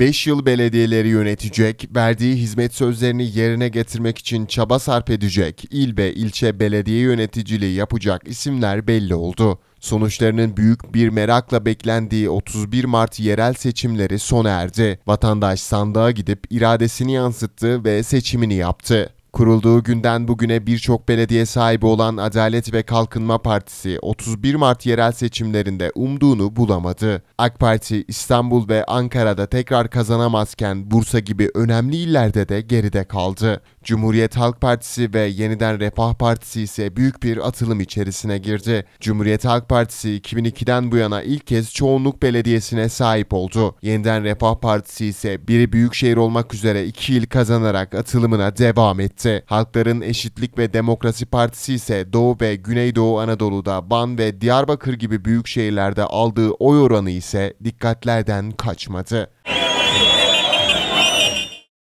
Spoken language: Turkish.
5 yıl belediyeleri yönetecek, verdiği hizmet sözlerini yerine getirmek için çaba sarp edecek, il ve ilçe belediye yöneticiliği yapacak isimler belli oldu. Sonuçlarının büyük bir merakla beklendiği 31 Mart yerel seçimleri sona erdi. Vatandaş sandığa gidip iradesini yansıttı ve seçimini yaptı. Kurulduğu günden bugüne birçok belediye sahibi olan Adalet ve Kalkınma Partisi 31 Mart yerel seçimlerinde umduğunu bulamadı. AK Parti İstanbul ve Ankara'da tekrar kazanamazken Bursa gibi önemli illerde de geride kaldı. Cumhuriyet Halk Partisi ve Yeniden Refah Partisi ise büyük bir atılım içerisine girdi. Cumhuriyet Halk Partisi 2002'den bu yana ilk kez çoğunluk belediyesine sahip oldu. Yeniden Refah Partisi ise biri büyükşehir olmak üzere iki il kazanarak atılımına devam etti etti. Halkların Eşitlik ve Demokrasi Partisi ise Doğu ve Güneydoğu Anadolu'da Van ve Diyarbakır gibi büyük şehirlerde aldığı oy oranı ise dikkatlerden kaçmadı.